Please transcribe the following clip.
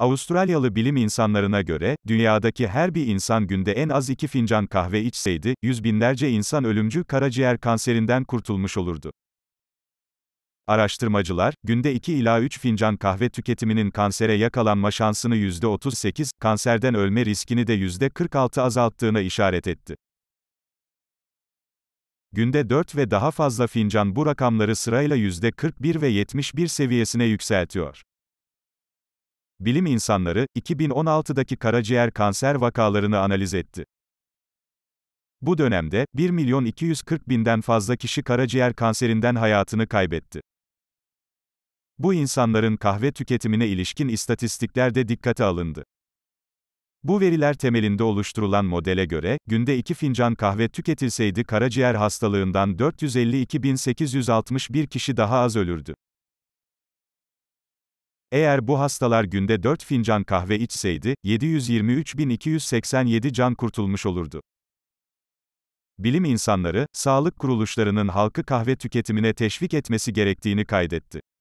Avustralyalı bilim insanlarına göre, dünyadaki her bir insan günde en az iki fincan kahve içseydi, yüz binlerce insan ölümcül karaciğer kanserinden kurtulmuş olurdu. Araştırmacılar, günde 2 ila 3 fincan kahve tüketiminin kansere yakalanma şansını %38, kanserden ölme riskini de %46 azalttığına işaret etti. Günde 4 ve daha fazla fincan bu rakamları sırayla %41 ve 71 seviyesine yükseltiyor. Bilim insanları, 2016'daki karaciğer kanser vakalarını analiz etti. Bu dönemde, 1 milyon 240 binden fazla kişi karaciğer kanserinden hayatını kaybetti. Bu insanların kahve tüketimine ilişkin istatistiklerde dikkate alındı. Bu veriler temelinde oluşturulan modele göre, günde 2 fincan kahve tüketilseydi karaciğer hastalığından 452.861 kişi daha az ölürdü. Eğer bu hastalar günde 4 fincan kahve içseydi, 723.287 can kurtulmuş olurdu. Bilim insanları, sağlık kuruluşlarının halkı kahve tüketimine teşvik etmesi gerektiğini kaydetti.